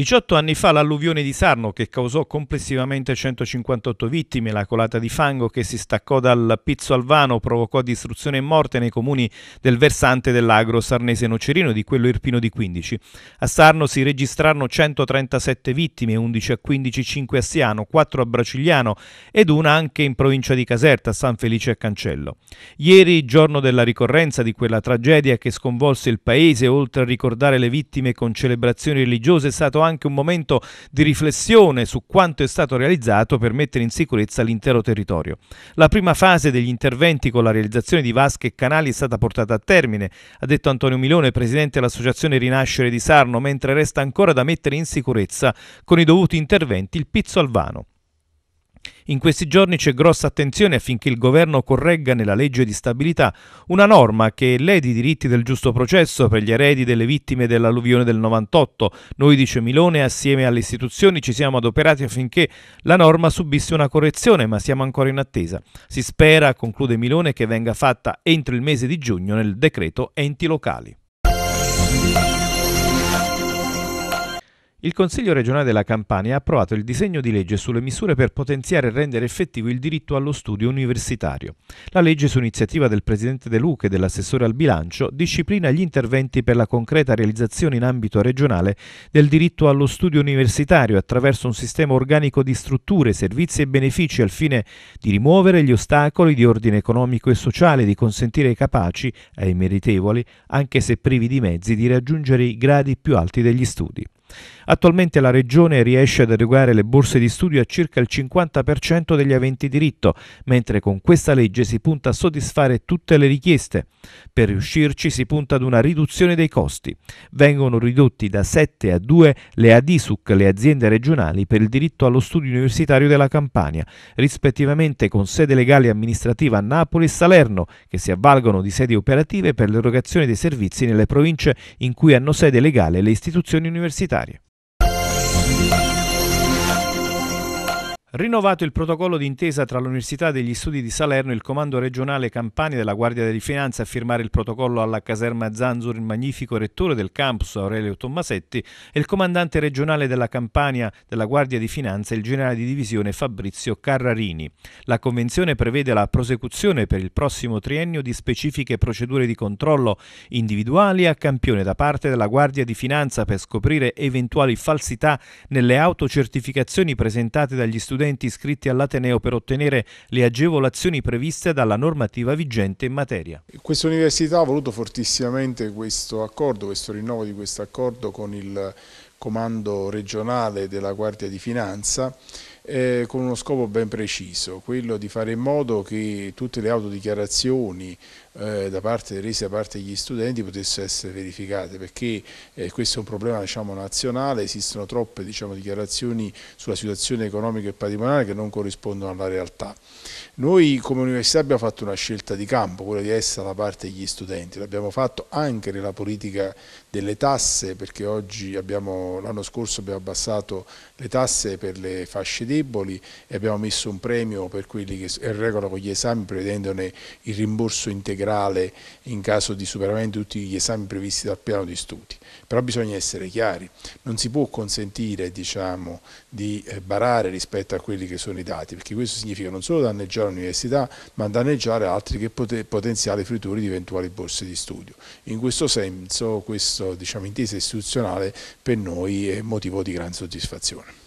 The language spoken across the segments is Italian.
18 anni fa l'alluvione di Sarno che causò complessivamente 158 vittime, la colata di fango che si staccò dal Pizzo Alvano provocò distruzione e morte nei comuni del versante dell'agro sarnese Nocerino e di quello irpino di 15. A Sarno si registrarono 137 vittime, 11 a 15 5 a Siano, 4 a Bracigliano ed una anche in provincia di Caserta, San Felice a Cancello. Ieri, giorno della ricorrenza di quella tragedia che sconvolse il paese, oltre a ricordare le vittime con celebrazioni religiose, è stato anche anche un momento di riflessione su quanto è stato realizzato per mettere in sicurezza l'intero territorio. La prima fase degli interventi con la realizzazione di vasche e canali è stata portata a termine, ha detto Antonio Milone, presidente dell'Associazione Rinascere di Sarno, mentre resta ancora da mettere in sicurezza con i dovuti interventi il Pizzo Alvano. In questi giorni c'è grossa attenzione affinché il governo corregga nella legge di stabilità una norma che lede i diritti del giusto processo per gli eredi delle vittime dell'alluvione del 98. Noi, dice Milone, assieme alle istituzioni ci siamo adoperati affinché la norma subisse una correzione, ma siamo ancora in attesa. Si spera, conclude Milone, che venga fatta entro il mese di giugno nel decreto enti locali. Il Consiglio regionale della Campania ha approvato il disegno di legge sulle misure per potenziare e rendere effettivo il diritto allo studio universitario. La legge, su iniziativa del Presidente De Luca e dell'assessore al bilancio, disciplina gli interventi per la concreta realizzazione in ambito regionale del diritto allo studio universitario attraverso un sistema organico di strutture, servizi e benefici al fine di rimuovere gli ostacoli di ordine economico e sociale, e di consentire ai capaci, ai meritevoli, anche se privi di mezzi, di raggiungere i gradi più alti degli studi. Attualmente la Regione riesce ad erogare le borse di studio a circa il 50% degli aventi diritto, mentre con questa legge si punta a soddisfare tutte le richieste. Per riuscirci si punta ad una riduzione dei costi. Vengono ridotti da 7 a 2 le ADISUC, le aziende regionali per il diritto allo studio universitario della Campania, rispettivamente con sede legale e amministrativa a Napoli e Salerno, che si avvalgono di sedi operative per l'erogazione dei servizi nelle province in cui hanno sede legale le istituzioni universitarie Rinnovato il protocollo d'intesa tra l'Università degli Studi di Salerno e il Comando regionale Campania della Guardia di Finanza a firmare il protocollo alla caserma Zanzur, il magnifico rettore del campus Aurelio Tommasetti e il comandante regionale della Campania della Guardia di Finanza, il generale di divisione Fabrizio Carrarini. La convenzione prevede la prosecuzione per il prossimo triennio di specifiche procedure di controllo individuali a campione da parte della Guardia di Finanza per scoprire eventuali falsità nelle autocertificazioni presentate dagli studenti studenti iscritti all'Ateneo per ottenere le agevolazioni previste dalla normativa vigente in materia. Questa università ha voluto fortissimamente questo accordo, questo rinnovo di questo accordo con il comando regionale della Guardia di Finanza eh, con uno scopo ben preciso, quello di fare in modo che tutte le autodichiarazioni eh, da parte rese da parte degli studenti potessero essere verificate, perché eh, questo è un problema diciamo, nazionale, esistono troppe diciamo, dichiarazioni sulla situazione economica e patrimoniale che non corrispondono alla realtà. Noi come università abbiamo fatto una scelta di campo, quella di essere da parte degli studenti, l'abbiamo fatto anche nella politica delle tasse, perché l'anno scorso abbiamo abbassato le tasse per le fasce di deboli e abbiamo messo un premio per quelli che regola con gli esami prevedendone il rimborso integrale in caso di superamento di tutti gli esami previsti dal piano di studi. Però bisogna essere chiari, non si può consentire diciamo, di eh, barare rispetto a quelli che sono i dati, perché questo significa non solo danneggiare l'università, ma danneggiare altri che pot potenziali fruitori di eventuali borse di studio. In questo senso questa diciamo, intesa istituzionale per noi è motivo di gran soddisfazione.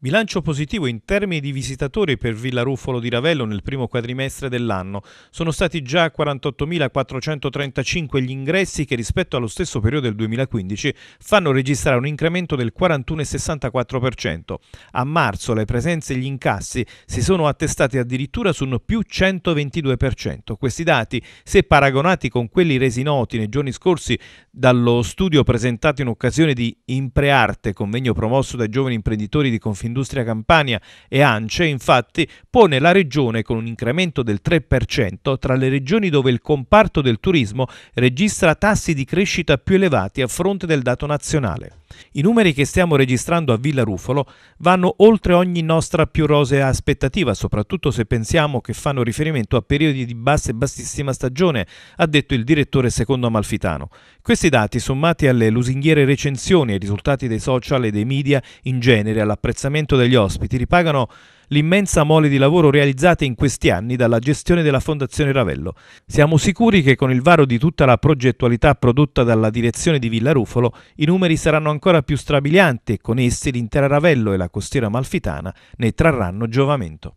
Bilancio positivo in termini di visitatori per Villa Ruffolo di Ravello nel primo quadrimestre dell'anno. Sono stati già 48.435 gli ingressi che rispetto allo stesso periodo del 2015 fanno registrare un incremento del 41,64%. A marzo le presenze e gli incassi si sono attestati addirittura su un più 122%. Questi dati, se paragonati con quelli resi noti nei giorni scorsi dallo studio presentato in occasione di Imprearte, convegno promosso dai giovani imprenditori di Confindustria Campania e ANCE, infatti pone la regione con un incremento del 3% tra le regioni dove il comparto del turismo registra tassi di crescita più elevati a fronte del dato nazionale. I numeri che stiamo registrando a Villa Rufolo vanno oltre ogni nostra più rosea aspettativa, soprattutto se pensiamo che fanno riferimento a periodi di bassa e bassissima stagione, ha detto il direttore secondo Amalfitano. Questi questi dati, sommati alle lusinghiere recensioni, ai risultati dei social e dei media in genere, all'apprezzamento degli ospiti, ripagano l'immensa mole di lavoro realizzata in questi anni dalla gestione della Fondazione Ravello. Siamo sicuri che con il varo di tutta la progettualità prodotta dalla direzione di Villa Rufolo, i numeri saranno ancora più strabilianti e con essi l'intera Ravello e la costiera malfitana ne trarranno giovamento.